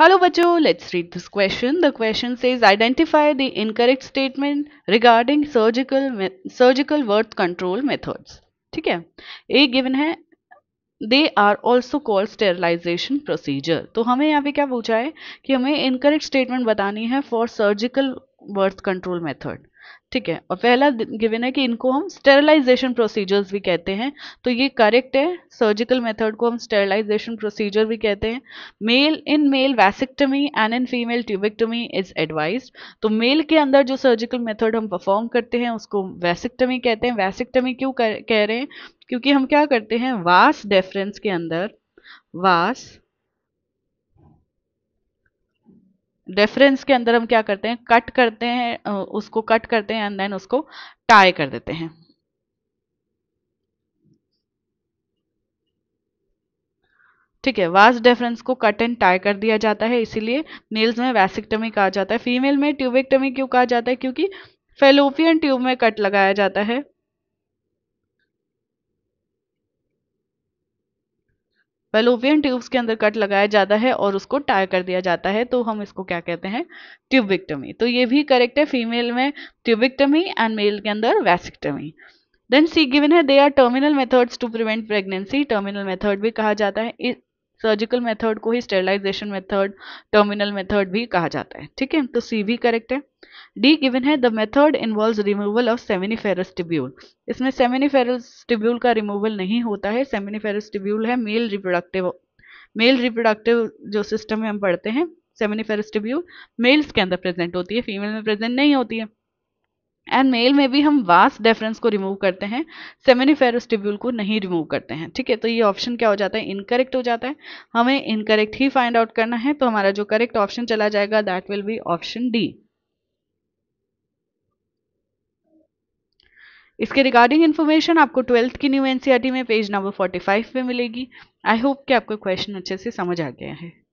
hello बच्चो let's read this question the question says identify the incorrect statement regarding surgical surgical birth control methods ठीक है A given है they are also called sterilization procedure तो हमें यहाँ पे क्या पूछा है कि हमें इनकरेक्ट स्टेटमेंट बतानी है for surgical birth control method ठीक है और पहला गिवन है कि इनको हम स्टेरिलाइजेशन प्रोसीजर्स भी कहते हैं तो ये करेक्ट है सर्जिकल मेथड को हम स्टेरिलाइजेशन प्रोसीजर भी कहते हैं male in male vasectomy and in female tubectomy is advise तो मेल के अंदर जो सर्जिकल मेथड हम परफॉर्म करते हैं उसको वैसिक्टमी कहते हैं वैसिक्टमी क्यों कह रहे हैं क्योंकि हम क्या करते हैं वास डेफरेंस के अंदर वास रेफरेंस के अंदर हम क्या करते हैं कट करते हैं उसको कट करते हैं एंड देन उसको टाई कर देते हैं ठीक है वास डेफरेंस को कट एंड टाई कर दिया जाता है इसीलिए मेल्स में वैसिक्टमी कहा जाता है फीमेल में ट्यूबेक्टमी क्यों कहा जाता है क्योंकि फेलोपियन ट्यूब में कट लगाया जाता है फेलोवियन ट्यूब्स के अंदर कट लगाया जाता है और उसको टायर कर दिया जाता है तो हम इसको क्या कहते हैं ट्यूबिक्टमी तो ये भी करेक्ट है फीमेल में ट्यूबिक्टमी एंड मेल के अंदर वैसिक्टमी देन सी गिवन है they are terminal methods to prevent pregnancy terminal method भी कहा जाता है सर्जिकल मेथड को ही स्टेरलाइजेशन मेथड टर्मिनल मेथड भी कहा जाता है ठीक है तो सी भी करेक्ट है डी गिवन है the method involve removal of seminiferous tubule इसमें सेमिनिफेरस टिब्यूल का रिमूवल नहीं होता है सेमिनिफेरस टिब्यूल है मेल रिप्रोडक्टिव मेल रिप्रोडक्टिव जो सिस्टम में हम पढ़ते हैं सेमिनिफेरस टिब्यूल मेल्स के अंदर प्रेजेंट होती है फीमेल में प्रेजेंट नहीं होती है एंड मेल में भी हम वास डेफरेंस को रिमूव करते हैं सेमिनिफेरस ट्यूब्यूल को नहीं रिमूव करते हैं ठीक है तो ये ऑप्शन क्या हो जाता है इनकरेक्ट हो जाता है हमें इनकरेक्ट ही फाइंड आउट करना है तो हमारा जो करेक्ट ऑप्शन चला जाएगा that will be option D इसके रिगार्डिंग इन्फॉर्मेशन आपको ट्वेल्थ की न्यू एनसीआरटी e में पेज नंबर 45 पे मिलेगी आई होप कि आपको क्वेश्चन अच्छे से समझ आ गया है